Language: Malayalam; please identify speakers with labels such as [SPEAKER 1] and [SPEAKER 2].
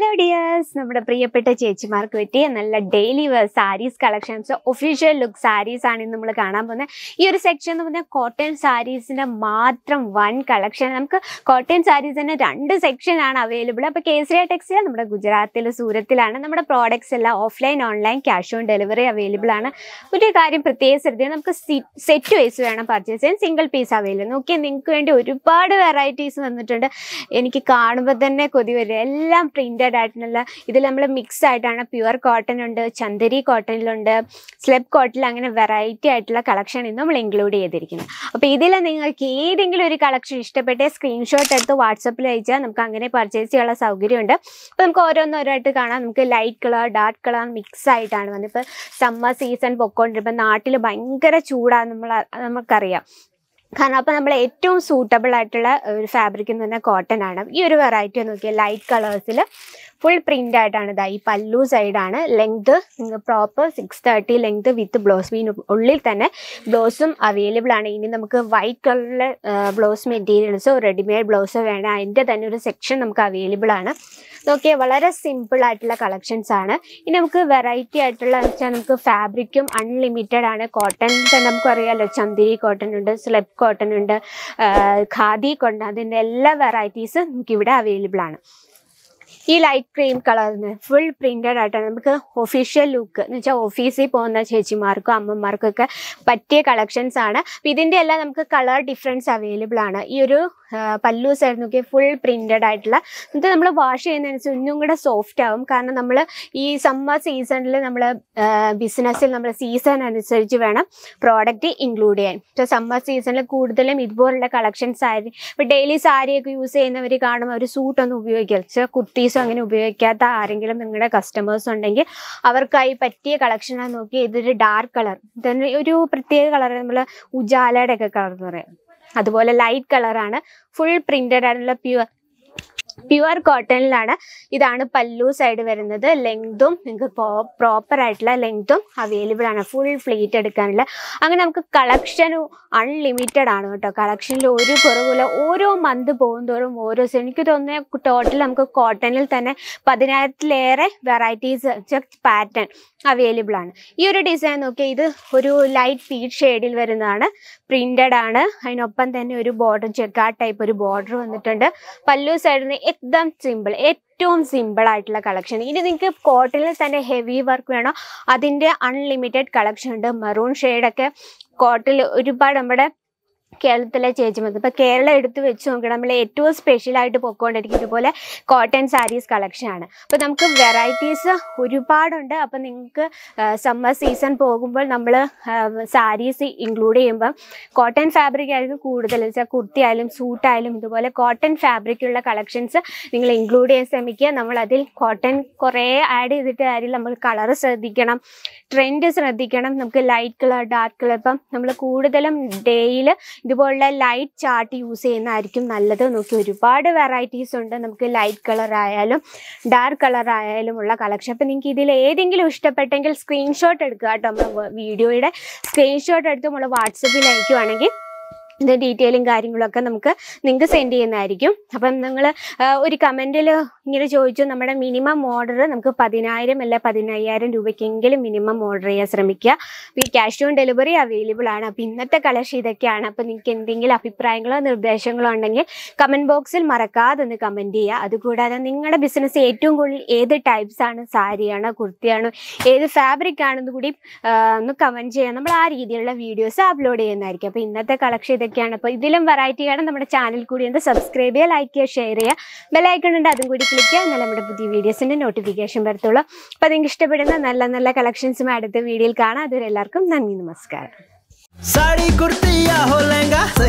[SPEAKER 1] ഹലോ ഡിയേഴ്സ് നമ്മുടെ പ്രിയപ്പെട്ട ചേച്ചിമാർക്ക് പറ്റിയ നല്ല daily wear saris collections official look saris ആണ് ഇന്ന് നമ്മൾ കാണാൻ പോകുന്നത് ഈ ഒരു സെക്ഷൻ എന്ന് പറഞ്ഞാൽ കോട്ടൺ സാരീസിൻ്റെ മാത്രം വൺ കളക്ഷൻ നമുക്ക് കോട്ടൺ സാരീസ് തന്നെ രണ്ട് ആണ് അവൈലബിൾ അപ്പോൾ കേസരിയ ടെക്സ്റ്റൈൽ നമ്മുടെ ഗുജറാത്തിൽ സൂരത്തിലാണ് നമ്മുടെ പ്രോഡക്റ്റ്സ് എല്ലാം offline online cash on delivery available ആണ് ഒരു കാര്യം പ്രത്യേകം ശ്രദ്ധിക്കുക നമുക്ക് സെറ്റ് വൈസ് വേണം പർച്ചേസ് ചെയ്യാൻ സിംഗിൾ പീസ് അവൈലബിൾ നോക്കിയാൽ നിങ്ങൾക്ക് വേണ്ടി ഒരുപാട് വെറൈറ്റീസ് വന്നിട്ടുണ്ട് എനിക്ക് കാണുമ്പോൾ തന്നെ കൊതി വരിക എല്ലാം പ്രിൻ്റ് ബ്രാൻഡഡ് ആയിട്ടുള്ള ഇതിൽ നമ്മൾ മിക്സ് ആയിട്ടാണ് പ്യുവർ കോട്ടൺ ഉണ്ട് ചന്ദരി കോട്ടണിലുണ്ട് സ്ലെബ് കോട്ടണിൽ അങ്ങനെ വെറൈറ്റി ആയിട്ടുള്ള കളക്ഷൻ ഇന്ന് നമ്മൾ ഇൻക്ലൂഡ് ചെയ്തിരിക്കുന്നത് അപ്പോൾ ഇതിൽ നിങ്ങൾക്ക് ഏതെങ്കിലും ഒരു കളക്ഷൻ ഇഷ്ടപ്പെട്ടേ സ്ക്രീൻഷോട്ട് എടുത്ത് വാട്സപ്പിൽ അയച്ചാൽ നമുക്ക് അങ്ങനെ പർച്ചേസ് ചെയ്യാനുള്ള സൗകര്യമുണ്ട് അപ്പോൾ നമുക്ക് ഓരോന്നോരോട്ട് കാണാം നമുക്ക് light colour dark colour mix ആയിട്ടാണ് വന്നത് ഇപ്പോൾ സമ്മർ സീസൺ പൊക്കോണ്ടിരിപ്പോൾ നാട്ടിൽ ഭയങ്കര ചൂടാണ് നമ്മൾ നമുക്കറിയാം കാരണം അപ്പോൾ നമ്മൾ ഏറ്റവും സൂട്ടബിൾ ആയിട്ടുള്ള ഒരു ഫാബ്രിക് എന്ന് പറഞ്ഞാൽ കോട്ടൺ ആണ് ഈ ഒരു വെറൈറ്റി നോക്കിയാൽ ലൈറ്റ് കളേഴ്സിൽ ഫുൾ പ്രിന്റ് ആയിട്ടാണ് ഇതായി ഈ പല്ലു സൈഡാണ് length proper six thirty length with blouse ഉള്ളിൽ തന്നെ ബ്ലൗസും അവൈലബിൾ ആണ് ഇനി നമുക്ക് വൈറ്റ് കളറിലെ ബ്ലൗസ് മെറ്റീരിയൽസോ റെഡിമെയ്ഡ് ബ്ലൗസോ വേണം അതിൻ്റെ തന്നെ ഒരു സെക്ഷൻ നമുക്ക് അവൈലബിൾ ആണ് നോക്കിയാൽ വളരെ സിമ്പിൾ ആയിട്ടുള്ള കളക്ഷൻസ് ആണ് ഇനി നമുക്ക് വെറൈറ്റി ആയിട്ടുള്ള വെച്ചാൽ നമുക്ക് ഫാബ്രിക്കും അൺലിമിറ്റഡ് ആണ് കോട്ടൺ തന്നെ നമുക്കറിയാമല്ലോ ചന്ദിരി കോട്ടൺ ഉണ്ട് സ്ലബ് കോട്ടൺ ഉണ്ട് ഖാദി കോട്ടൺ അതിൻ്റെ എല്ലാ വെറൈറ്റീസ് നമുക്കിവിടെ അവൈലബിൾ ആണ് ഈ ലൈറ്റ് ക്രീം കളറിന് ഫുൾ പ്രിന്റഡ് ആയിട്ടാണ് നമുക്ക് ഒഫീഷ്യൽ ലുക്ക് എന്ന് വെച്ചാൽ ഓഫീസിൽ പോകുന്ന ചേച്ചിമാർക്കും അമ്മമാർക്കും ഒക്കെ പറ്റിയ കളക്ഷൻസ് ആണ് ഇതിൻ്റെ എല്ലാം നമുക്ക് കളർ ഡിഫറൻസ് അവൈലബിൾ ആണ് ഈ ഒരു പല്ലൂസ് ആയിരുന്നു ഒക്കെ ഫുൾ പ്രിന്റഡ് ആയിട്ടുള്ള എന്നിട്ട് നമ്മൾ വാഷ് ചെയ്യുന്നതിനനുസരിച്ച് ഒന്നും കൂടെ സോഫ്റ്റ് ആവും കാരണം നമ്മൾ ഈ സമ്മർ സീസണിൽ നമ്മൾ ബിസിനസ്സിൽ നമ്മൾ സീസൺ അനുസരിച്ച് വേണം പ്രോഡക്റ്റ് ഇൻക്ലൂഡ് ചെയ്യാൻ ഇപ്പോൾ സമ്മർ സീസണിൽ കൂടുതലും ഇതുപോലുള്ള കളക്ഷൻസ് ആയിരിക്കും ഇപ്പോൾ ഡെയിലി സാരിയൊക്കെ യൂസ് ചെയ്യുന്നവർ കാണുമ്പോൾ ഒരു സൂട്ടൊന്നും ഉപയോഗിക്കുക കുർത്തീസ് ഉപയോഗിച്ചോ അങ്ങനെ ഉപയോഗിക്കാത്ത ആരെങ്കിലും നിങ്ങളുടെ കസ്റ്റമേഴ്സ് ഉണ്ടെങ്കിൽ അവർക്കായി പറ്റിയ കളക്ഷൻ നോക്കി ഇതൊരു ഡാർക്ക് കളർ തന്നെ ഒരു പ്രത്യേക കളർ നമ്മൾ ഉജാലയുടെ ഒക്കെ കളർ എന്ന് പറയും അതുപോലെ ലൈറ്റ് കളറാണ് ഫുൾ പ്രിന്റഡ് ആയിട്ടുള്ള പ്യുവർ പ്യുവർ കോട്ടണിലാണ് ഇതാണ് പല്ലു സൈഡ് വരുന്നത് ലെങ്തും നിങ്ങൾക്ക് പ്രോപ്പർ ആയിട്ടുള്ള ലെങ്തും അവൈലബിൾ ആണ് ഫുൾ പ്ലേറ്റ് എടുക്കാനുള്ള അങ്ങനെ നമുക്ക് കളക്ഷനും അൺലിമിറ്റഡ് ആണ് കേട്ടോ കളക്ഷനിൽ ഒരു കുറവില്ല ഓരോ മന്ത് തോറും ഓരോ എനിക്ക് തോന്നുന്ന ടോട്ടൽ നമുക്ക് കോട്ടണിൽ തന്നെ പതിനായിരത്തിലേറെ വെറൈറ്റീസ് പാറ്റേൺ അവൈലബിൾ ആണ് ഈ ഒരു ഡിസൈൻ നോക്കിയാൽ ഇത് ഒരു ലൈറ്റ് പീറ്റ് ഷെയ്ഡിൽ വരുന്നതാണ് പ്രിന്റഡ് ആണ് അതിനൊപ്പം തന്നെ ഒരു ബോർഡർ ചെക്കാ ടൈപ്പ് ഒരു ബോർഡർ വന്നിട്ടുണ്ട് പല്ലു സൈഡിൽ നിന്ന് എക്ദം സിമ്പിൾ ഏറ്റവും സിമ്പിൾ ആയിട്ടുള്ള കളക്ഷൻ ഇനി നിങ്ങൾക്ക് കോട്ടിൽ തന്നെ ഹെവി വർക്ക് വേണോ അതിൻ്റെ അൺലിമിറ്റഡ് കളക്ഷൻ ഉണ്ട് മെറൂൺ ഷെയ്ഡൊക്കെ കോട്ടിൽ ഒരുപാട് നമ്മുടെ കേരളത്തിലെ ചേച്ചിമാർക്ക് ഇപ്പോൾ കേരളം എടുത്തു വെച്ച് നോക്കണം നമ്മൾ ഏറ്റവും സ്പെഷ്യലായിട്ട് പൊയ്ക്കൊണ്ടിരിക്കുന്നത് ഇതുപോലെ കോട്ടൺ സാരീസ് ആണ് അപ്പോൾ നമുക്ക് വെറൈറ്റീസ് ഒരുപാടുണ്ട് അപ്പോൾ നിങ്ങൾക്ക് സമ്മർ സീസൺ പോകുമ്പോൾ നമ്മൾ സാരീസ് ഇൻക്ലൂഡ് ചെയ്യുമ്പം കോട്ടൺ ഫാബ്രിക് ആയിരിക്കും കൂടുതൽ കുർത്തി ആയാലും സൂട്ടായാലും ഇതുപോലെ കോട്ടൺ ഫാബ്രിക്കുള്ള കളക്ഷൻസ് നിങ്ങൾ ഇൻക്ലൂഡ് ചെയ്യാൻ ശ്രമിക്കുക നമ്മളതിൽ കോട്ടൺ കുറേ ആഡ് ചെയ്തിട്ട് കാര്യം നമ്മൾ കളർ ശ്രദ്ധിക്കണം ട്രെൻഡ് ശ്രദ്ധിക്കണം നമുക്ക് ലൈറ്റ് കളർ ഡാർക്ക് കളർ ഇപ്പം നമ്മൾ കൂടുതലും ഡേയിൽ ഇതുപോലുള്ള ലൈറ്റ് ചാർട്ട് യൂസ് ചെയ്യുന്നതായിരിക്കും നല്ലത് നോക്കി ഒരുപാട് വെറൈറ്റീസ് ഉണ്ട് നമുക്ക് ലൈറ്റ് കളർ ആയാലും ഡാർക്ക് കളർ ആയാലും ഉള്ള കളക്ഷൻ അപ്പം നിങ്ങൾക്ക് ഇതിൽ ഏതെങ്കിലും ഇഷ്ടപ്പെട്ടെങ്കിൽ സ്ക്രീൻഷോട്ട് എടുക്കുക കേട്ടോ നമ്മൾ വീഡിയോയുടെ സ്ക്രീൻഷോട്ട് എടുത്ത് നമ്മൾ വാട്സപ്പിൽ അയക്കുവാണെങ്കിൽ ഇതിൻ്റെ ഡീറ്റെയിലും കാര്യങ്ങളൊക്കെ നമുക്ക് നിങ്ങൾക്ക് സെൻഡ് ചെയ്യുന്നതായിരിക്കും അപ്പം നിങ്ങൾ ഒരു കമൻറ്റിൽ ഇങ്ങനെ ചോദിച്ചു നമ്മുടെ മിനിമം ഓർഡർ നമുക്ക് പതിനായിരം അല്ല പതിനയ്യായിരം രൂപയ്ക്കെങ്കിലും മിനിമം ഓർഡർ ചെയ്യാൻ ശ്രമിക്കുക അപ്പോൾ ഈ ക്യാഷ് ഓൺ ഡെലിവറി അവൈലബിൾ ആണ് അപ്പം ഇന്നത്തെ കളക്ഷൻ ഇതൊക്കെയാണ് അപ്പം നിങ്ങൾക്ക് എന്തെങ്കിലും അഭിപ്രായങ്ങളോ നിർദ്ദേശങ്ങളോ ഉണ്ടെങ്കിൽ കമൻറ്റ് ബോക്സിൽ മറക്കാതെ ഒന്ന് കമൻറ്റ് ചെയ്യുക അതുകൂടാതെ നിങ്ങളുടെ ബിസിനസ് ഏറ്റവും കൂടുതൽ ഏത് ടൈപ്സ് ആണ് സാരിയാണോ കുർത്തിയാണോ ഏത് ഫാബ്രിക് ആണെന്ന് കൂടി ഒന്ന് കമൻറ്റ് ചെയ്യാം നമ്മൾ ആ രീതിയിലുള്ള വീഡിയോസ് അപ്ലോഡ് ചെയ്യുന്നതായിരിക്കും അപ്പം ഇന്നത്തെ കളക്ഷൻ ഇതൊക്കെയാണ് അപ്പോൾ ഇതിലും വെറൈറ്റി ആണ് നമ്മുടെ ചാനൽ കൂടി ഉണ്ട് സബ്സ്ക്രൈബ് ചെയ്യുക ലൈക്ക് ചെയ്യുക ഷെയർ ചെയ്യുക ബെല്ലൈക്കൺ ഉണ്ട് അതും കൂടി ക്ലിക്ക് ചെയ്യുക എന്നാൽ നമ്മുടെ പുതിയ വീഡിയോസിൻ്റെ നോട്ടിഫിക്കേഷൻ വരത്തുള്ളൂ അപ്പോൾ നിങ്ങൾക്ക് ഇഷ്ടപ്പെടുന്ന നല്ല നല്ല കളക്ഷൻസും അടുത്ത വീഡിയോയിൽ കാണാം അതുവരെ എല്ലാവർക്കും നന്ദി നമസ്കാരം സാരി കുർത്തിയാ ഹോ ലഹംഗ